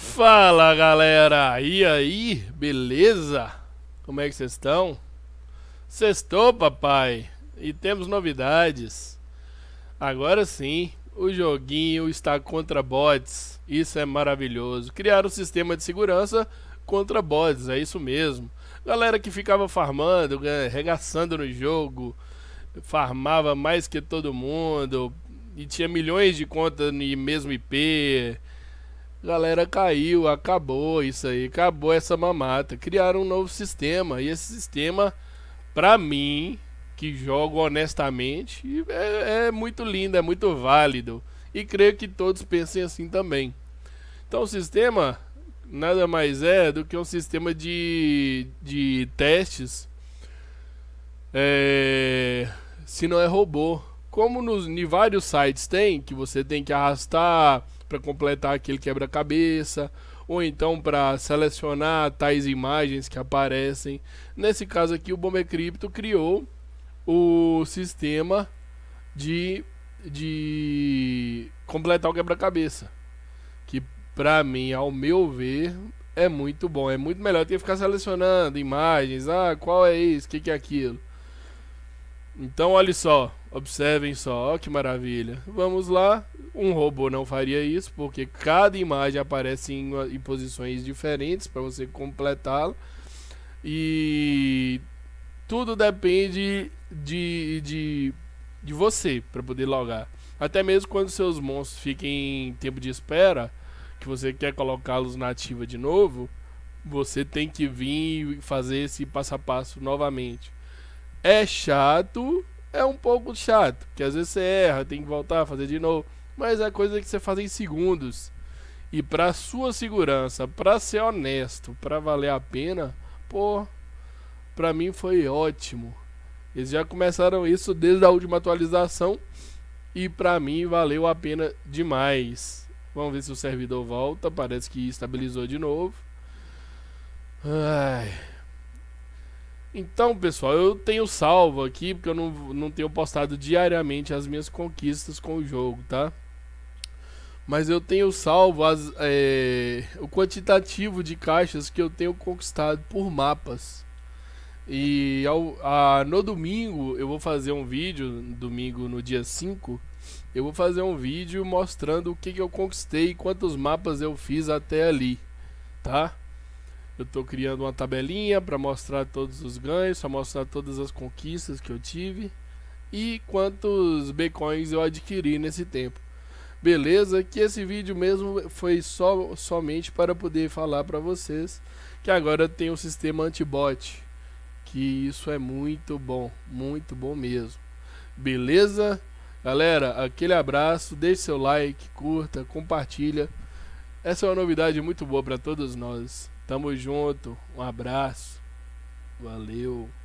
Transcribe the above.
Fala galera, e aí, beleza? Como é que vocês estão? Sextou, papai, e temos novidades. Agora sim, o joguinho está contra bots, isso é maravilhoso. criar um sistema de segurança contra bots, é isso mesmo. Galera que ficava farmando, regaçando no jogo, farmava mais que todo mundo, e tinha milhões de contas no mesmo IP Galera caiu, acabou isso aí, acabou essa mamata. Criaram um novo sistema e esse sistema, pra mim, que jogo honestamente, é, é muito lindo, é muito válido. E creio que todos pensem assim também. Então o sistema nada mais é do que um sistema de, de testes. É, se não é robô. Como nos, em vários sites tem, que você tem que arrastar para completar aquele quebra-cabeça, ou então para selecionar tais imagens que aparecem. Nesse caso aqui, o Bomber Crypto criou o sistema de, de completar o quebra-cabeça, que para mim, ao meu ver, é muito bom, é muito melhor do que ficar selecionando imagens, ah, qual é isso, o que, que é aquilo. Então, olha só, Observem só, que maravilha. Vamos lá. Um robô não faria isso, porque cada imagem aparece em, em posições diferentes para você completá-la. E tudo depende de, de, de você para poder logar. Até mesmo quando seus monstros fiquem em tempo de espera, que você quer colocá-los na ativa de novo, você tem que vir e fazer esse passo a passo novamente. É chato, é um pouco chato, porque às vezes você erra, tem que voltar a fazer de novo, mas é coisa que você faz em segundos. E para sua segurança, para ser honesto, para valer a pena, pô, para mim foi ótimo. Eles já começaram isso desde a última atualização e para mim valeu a pena demais. Vamos ver se o servidor volta, parece que estabilizou de novo. Ai, então, pessoal, eu tenho salvo aqui, porque eu não, não tenho postado diariamente as minhas conquistas com o jogo, tá? Mas eu tenho salvo as, é, o quantitativo de caixas que eu tenho conquistado por mapas. E ao, a, no domingo eu vou fazer um vídeo, domingo no dia 5, eu vou fazer um vídeo mostrando o que, que eu conquistei e quantos mapas eu fiz até ali, tá? Eu estou criando uma tabelinha para mostrar todos os ganhos, para mostrar todas as conquistas que eu tive e quantos bitcoins eu adquiri nesse tempo. Beleza? Que esse vídeo mesmo foi só somente para poder falar para vocês que agora tem um sistema antibot, que isso é muito bom, muito bom mesmo. Beleza? Galera, aquele abraço, deixe seu like, curta, compartilha. Essa é uma novidade muito boa para todos nós. Tamo junto, um abraço, valeu.